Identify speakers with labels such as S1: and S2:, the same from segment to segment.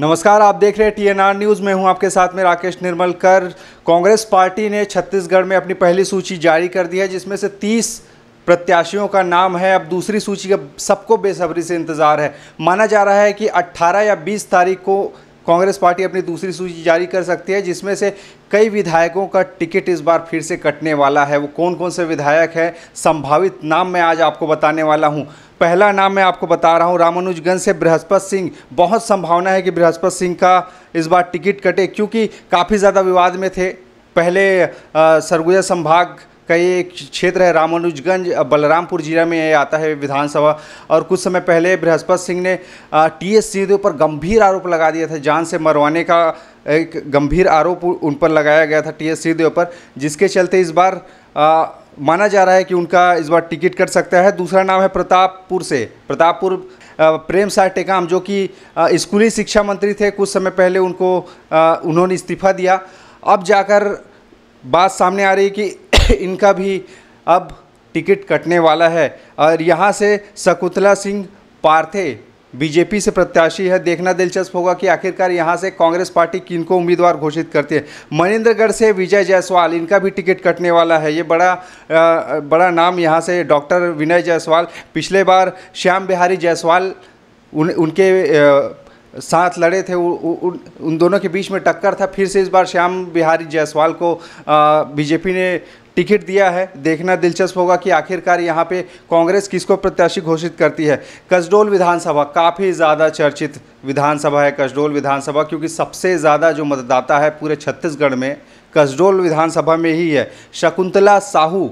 S1: नमस्कार आप देख रहे हैं टीएनआर न्यूज़ में हूं आपके साथ में राकेश निर्मलकर कांग्रेस पार्टी ने छत्तीसगढ़ में अपनी पहली सूची जारी कर दी है जिसमें से 30 प्रत्याशियों का नाम है अब दूसरी सूची का सबको बेसब्री से इंतज़ार है माना जा रहा है कि 18 या 20 तारीख को कांग्रेस पार्टी अपनी दूसरी सूची जारी कर सकती है जिसमें से कई विधायकों का टिकट इस बार फिर से कटने वाला है वो कौन कौन से विधायक है संभावित नाम मैं आज आपको बताने वाला हूँ पहला नाम मैं आपको बता रहा हूँ रामानुजगंज से बृहस्पत सिंह बहुत संभावना है कि बृहस्पत सिंह का इस बार टिकट कटे क्योंकि काफ़ी ज़्यादा विवाद में थे पहले सरगुजा संभाग कई एक क्षेत्र है रामानुजगंज बलरामपुर जिला में आता है विधानसभा और कुछ समय पहले बृहस्पत सिंह ने टी एस सिंहदेव पर गंभीर आरोप लगा दिया था जान से मरवाने का एक गंभीर आरोप उन पर लगाया गया था टी एस सिंहदेव पर जिसके चलते इस बार आ, माना जा रहा है कि उनका इस बार टिकट कट सकता है दूसरा नाम है प्रतापपुर से प्रतापपुर प्रेम साह टेकाम जो कि स्कूली शिक्षा मंत्री थे कुछ समय पहले उनको उन्होंने इस्तीफा दिया अब जाकर बात सामने आ रही कि इनका भी अब टिकट कटने वाला है और यहाँ से शकुतला सिंह पार्थे बीजेपी से प्रत्याशी है देखना दिलचस्प होगा कि आखिरकार यहाँ से कांग्रेस पार्टी किनको उम्मीदवार घोषित करती है महेंद्रगढ़ से विजय जायसवाल इनका भी टिकट कटने वाला है ये बड़ा आ, बड़ा नाम यहाँ से डॉक्टर विनय जायसवाल पिछले बार श्याम बिहारी जायसवाल उन उनके आ, साथ लड़े थे उ, उ, उन दोनों के बीच में टक्कर था फिर से इस बार श्याम बिहारी जायसवाल को बीजेपी ने टिकट दिया है देखना दिलचस्प होगा कि आखिरकार यहाँ पे कांग्रेस किसको प्रत्याशी घोषित करती है कसडोल विधानसभा काफ़ी ज़्यादा चर्चित विधानसभा है कसडोल विधानसभा क्योंकि सबसे ज़्यादा जो मतदाता है पूरे छत्तीसगढ़ में कसडोल विधानसभा में ही है शकुंतला साहू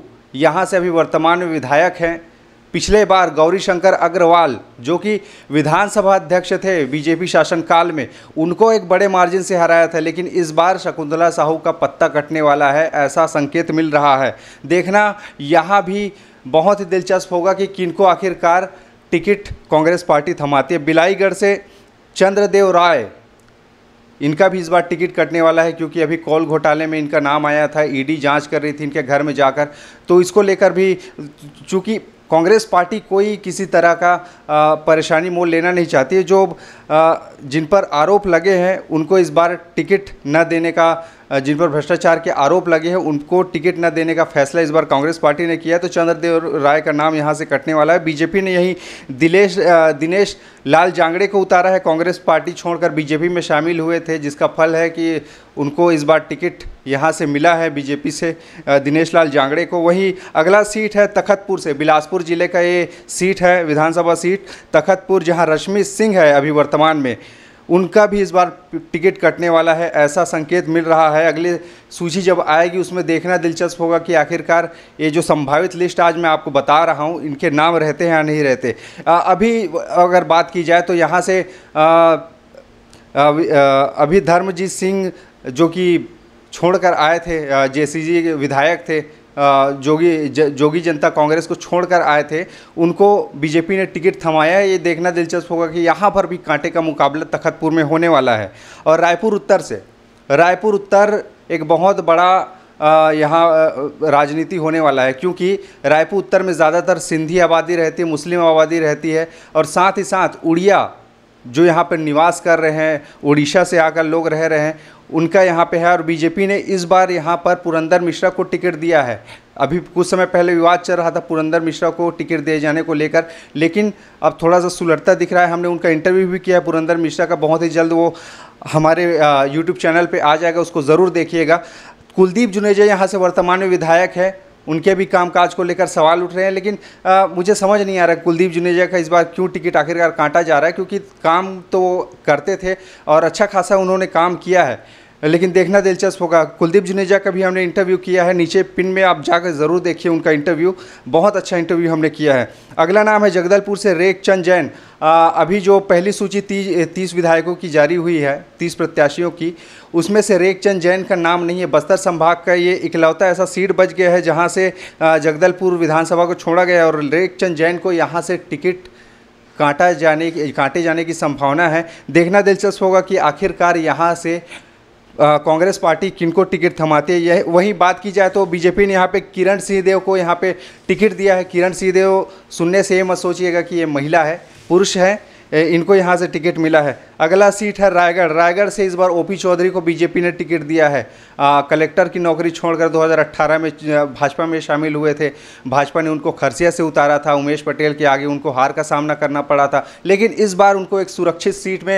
S1: यहाँ से अभी वर्तमान में विधायक हैं पिछले बार गौरीशंकर अग्रवाल जो कि विधानसभा अध्यक्ष थे बीजेपी शासनकाल में उनको एक बड़े मार्जिन से हराया था लेकिन इस बार शकुंतला साहू का पत्ता कटने वाला है ऐसा संकेत मिल रहा है देखना यहाँ भी बहुत ही दिलचस्प होगा कि किनको आखिरकार टिकट कांग्रेस पार्टी थमाती है बिलाईगढ़ से चंद्रदेव राय इनका भी इस बार टिकट कटने वाला है क्योंकि अभी कॉल घोटाले में इनका नाम आया था ईडी जांच कर रही थी इनके घर में जाकर तो इसको लेकर भी चूँकि कांग्रेस पार्टी कोई किसी तरह का परेशानी मोल लेना नहीं चाहती है जो जिन पर आरोप लगे हैं उनको इस बार टिकट न देने का जिन पर भ्रष्टाचार के आरोप लगे हैं उनको टिकट न देने का फैसला इस बार कांग्रेस पार्टी ने किया तो चंद्रदेव राय का नाम यहाँ से कटने वाला है बीजेपी ने यही दिलेश दिनेश लाल जांगड़े को उतारा है कांग्रेस पार्टी छोड़कर बीजेपी में शामिल हुए थे जिसका फल है कि उनको इस बार टिकट यहाँ से मिला है बीजेपी से दिनेश लाल जांगड़े को वही अगला सीट है तखतपुर से बिलासपुर ज़िले का ये सीट है विधानसभा सीट तखतपुर जहाँ रश्मि सिंह है अभी वर्तमान में उनका भी इस बार टिकट कटने वाला है ऐसा संकेत मिल रहा है अगले सूची जब आएगी उसमें देखना दिलचस्प होगा कि आखिरकार ये जो संभावित लिस्ट आज मैं आपको बता रहा हूँ इनके नाम रहते हैं या नहीं रहते आ, अभी अगर बात की जाए तो यहाँ से अभी धर्मजीत सिंह जो कि छोड़कर आए थे जे के विधायक थे जोगी ज, जोगी जनता कांग्रेस को छोड़कर आए थे उनको बीजेपी ने टिकट थमाया ये देखना दिलचस्प होगा कि यहाँ पर भी कांटे का मुकाबला तखतपुर में होने वाला है और रायपुर उत्तर से रायपुर उत्तर एक बहुत बड़ा यहाँ राजनीति होने वाला है क्योंकि रायपुर उत्तर में ज़्यादातर सिंधी आबादी रहती है मुस्लिम आबादी रहती है और साथ ही साथ उड़िया जो यहाँ पर निवास कर रहे हैं उड़ीसा से आकर लोग रह रहे हैं उनका यहाँ पे है और बीजेपी ने इस बार यहाँ पर पुरंदर मिश्रा को टिकट दिया है अभी कुछ समय पहले विवाद चल रहा था पुरंदर मिश्रा को टिकट दिए जाने को लेकर लेकिन अब थोड़ा सा सुलटता दिख रहा है हमने उनका इंटरव्यू भी किया है पुरंदर मिश्रा का बहुत ही जल्द वो हमारे यूट्यूब चैनल पर आ जाएगा उसको ज़रूर देखिएगा कुलदीप जुनेजा यहाँ से वर्तमान में विधायक है उनके भी कामकाज को लेकर सवाल उठ रहे हैं लेकिन आ, मुझे समझ नहीं आ रहा कुलदीप जुनेजा का इस बार क्यों टिकट आखिरकार काटा जा रहा है क्योंकि काम तो करते थे और अच्छा खासा उन्होंने काम किया है लेकिन देखना दिलचस्प होगा कुलदीप जुनेजा का भी हमने इंटरव्यू किया है नीचे पिन में आप जाकर ज़रूर देखिए उनका इंटरव्यू बहुत अच्छा इंटरव्यू हमने किया है अगला नाम है जगदलपुर से रेख चंद जैन अभी जो पहली सूची तीस तीस विधायकों की जारी हुई है तीस प्रत्याशियों की उसमें से रेखचंद जैन का नाम नहीं है बस्तर संभाग का ये इकलौता ऐसा सीट बच गया है जहाँ से जगदलपुर विधानसभा को छोड़ा गया है और रेखचंद जैन को यहाँ से टिकट काटा जाने काटे जाने की संभावना है देखना दिलचस्प होगा कि आखिरकार यहाँ से कांग्रेस पार्टी किनको टिकट थमाती है यह वही बात की जाए तो बीजेपी ने यहाँ पे किरण सिंहदेव को यहाँ पे टिकट दिया है किरण सिंहदेव सुनने से ये मत सोचिएगा कि ये महिला है पुरुष है इनको यहाँ से टिकट मिला है अगला सीट है रायगढ़ रायगढ़ से इस बार ओपी चौधरी को बीजेपी ने टिकट दिया है आ, कलेक्टर की नौकरी छोड़कर 2018 में भाजपा में शामिल हुए थे भाजपा ने उनको खरसिया से उतारा था उमेश पटेल के आगे उनको हार का सामना करना पड़ा था लेकिन इस बार उनको एक सुरक्षित सीट में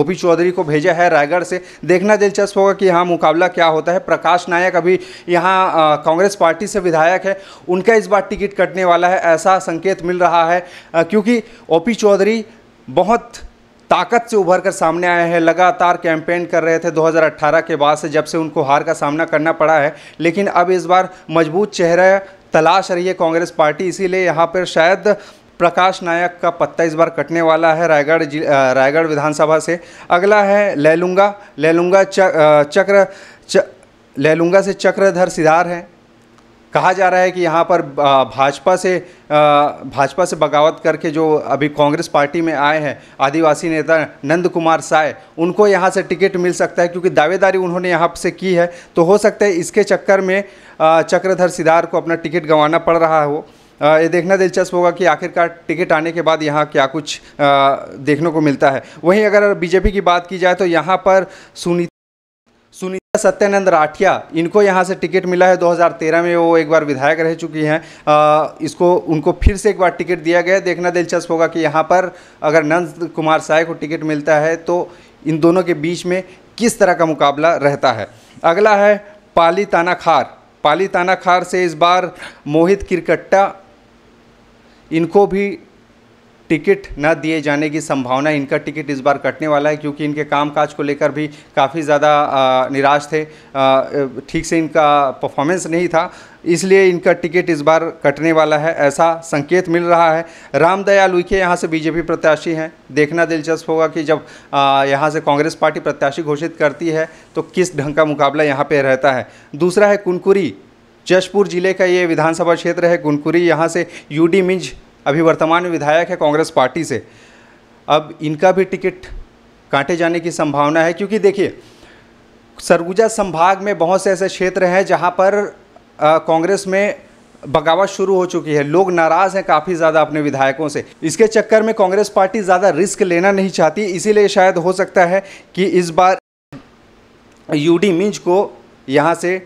S1: ओ पी चौधरी को भेजा है रायगढ़ से देखना दिलचस्प होगा कि यहाँ मुकाबला क्या होता है प्रकाश नायक अभी यहाँ कांग्रेस पार्टी से विधायक है उनका इस बार टिकट कटने वाला है ऐसा संकेत मिल रहा है क्योंकि ओ चौधरी बहुत ताकत से उभर कर सामने आए हैं लगातार कैंपेन कर रहे थे 2018 के बाद से जब से उनको हार का सामना करना पड़ा है लेकिन अब इस बार मजबूत चेहरा तलाश रही है कांग्रेस पार्टी इसीलिए यहाँ पर शायद प्रकाश नायक का पत्ता इस बार कटने वाला है रायगढ़ रायगढ़ विधानसभा से अगला है लैलुंगा लैलुंगा चक्र च, लैलुंगा से चक्रधर सिधार हैं कहा जा रहा है कि यहाँ पर भाजपा से भाजपा से बगावत करके जो अभी कांग्रेस पार्टी में आए हैं आदिवासी नेता नंद कुमार साय उनको यहाँ से टिकट मिल सकता है क्योंकि दावेदारी उन्होंने यहाँ से की है तो हो सकता है इसके चक्कर में चक्रधर सिदार को अपना टिकट गंवाना पड़ रहा हो ये देखना दिलचस्प होगा कि आखिरकार टिकट आने के बाद यहाँ क्या कुछ देखने को मिलता है वहीं अगर बीजेपी की बात की जाए तो यहाँ पर सुनीता सत्यानंद राठिया इनको यहाँ से टिकट मिला है 2013 में वो एक बार विधायक रह चुकी हैं इसको उनको फिर से एक बार टिकट दिया गया देखना दिलचस्प होगा कि यहाँ पर अगर नंद कुमार साय को टिकट मिलता है तो इन दोनों के बीच में किस तरह का मुकाबला रहता है अगला है पाली ताना खार पाली ताना खार से इस बार मोहित किरकट्टा इनको भी टिकट न दिए जाने की संभावना इनका टिकट इस बार कटने वाला है क्योंकि इनके कामकाज को लेकर भी काफ़ी ज़्यादा निराश थे ठीक से इनका परफॉर्मेंस नहीं था इसलिए इनका टिकट इस बार कटने वाला है ऐसा संकेत मिल रहा है रामदयाल उइके यहाँ से बीजेपी प्रत्याशी हैं देखना दिलचस्प होगा कि जब यहाँ से कांग्रेस पार्टी प्रत्याशी घोषित करती है तो किस ढंग का मुकाबला यहाँ पर रहता है दूसरा है कुनकुरी जशपुर ज़िले का ये विधानसभा क्षेत्र है कुनकुरी यहाँ से यूडी मिंज अभी वर्तमान में विधायक है कांग्रेस पार्टी से अब इनका भी टिकट काटे जाने की संभावना है क्योंकि देखिए सरगुजा संभाग में बहुत से ऐसे क्षेत्र हैं जहाँ पर कांग्रेस में बगावत शुरू हो चुकी है लोग नाराज़ हैं काफ़ी ज़्यादा अपने विधायकों से इसके चक्कर में कांग्रेस पार्टी ज़्यादा रिस्क लेना नहीं चाहती इसीलिए शायद हो सकता है कि इस बार यूडी मिंज को यहाँ से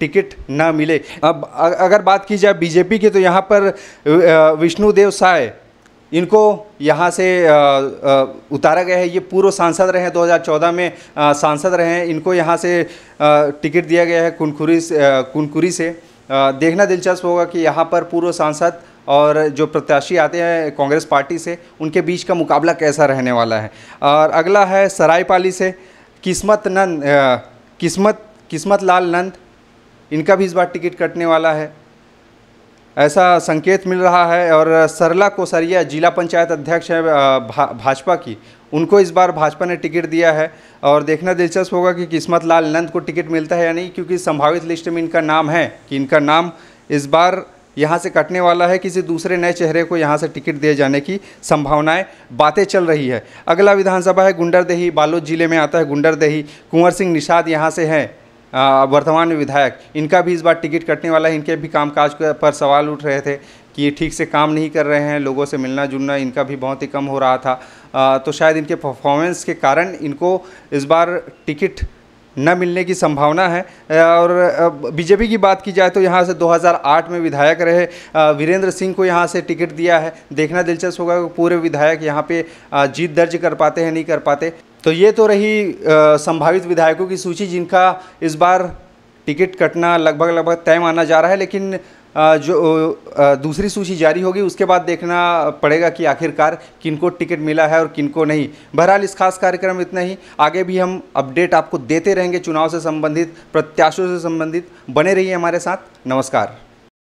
S1: टिकट ना मिले अब अगर बात की जाए बीजेपी की तो यहाँ पर विष्णुदेव साय इनको यहाँ से उतारा गया है ये पूर्व सांसद रहे हैं 2014 में सांसद रहे हैं इनको यहाँ से टिकट दिया गया है कुनखुरी से कुनखुरी से देखना दिलचस्प होगा कि यहाँ पर पूर्व सांसद और जो प्रत्याशी आते हैं कांग्रेस पार्टी से उनके बीच का मुकाबला कैसा रहने वाला है और अगला है सरायपाली से किस्मत नंद किस्मत किस्मत लाल नंद इनका भी इस बार टिकट कटने वाला है ऐसा संकेत मिल रहा है और सरला कोसरिया जिला पंचायत अध्यक्ष है भा, भाजपा की उनको इस बार भाजपा ने टिकट दिया है और देखना दिलचस्प होगा कि किस्मत लाल नंद को टिकट मिलता है या नहीं क्योंकि संभावित लिस्ट में इनका नाम है कि इनका नाम इस बार यहाँ से कटने वाला है किसी दूसरे नए चेहरे को यहाँ से टिकट दिए जाने की संभावनाएं बातें चल रही है अगला विधानसभा है गुंडरदेही बालोद जिले में आता है गुंडरदेही कुंवर सिंह निषाद यहाँ से हैं वर्तमान में विधायक इनका भी इस बार टिकट कटने वाला है इनके भी कामकाज पर सवाल उठ रहे थे कि ये ठीक से काम नहीं कर रहे हैं लोगों से मिलना जुलना इनका भी बहुत ही कम हो रहा था आ, तो शायद इनके परफॉर्मेंस के कारण इनको इस बार टिकट न मिलने की संभावना है और बीजेपी की बात की जाए तो यहाँ से 2008 में विधायक रहे वीरेंद्र सिंह को यहाँ से टिकट दिया है देखना दिलचस्प होगा कि पूरे विधायक यहाँ पे जीत दर्ज कर पाते हैं नहीं कर पाते तो ये तो रही संभावित विधायकों की सूची जिनका इस बार टिकट कटना लगभग लगभग तय माना जा रहा है लेकिन जो दूसरी सूची जारी होगी उसके बाद देखना पड़ेगा कि आखिरकार किनको टिकट मिला है और किनको नहीं बहरहाल इस खास कार्यक्रम इतना ही आगे भी हम अपडेट आपको देते रहेंगे चुनाव से संबंधित प्रत्याशियों से संबंधित बने रहिए हमारे साथ नमस्कार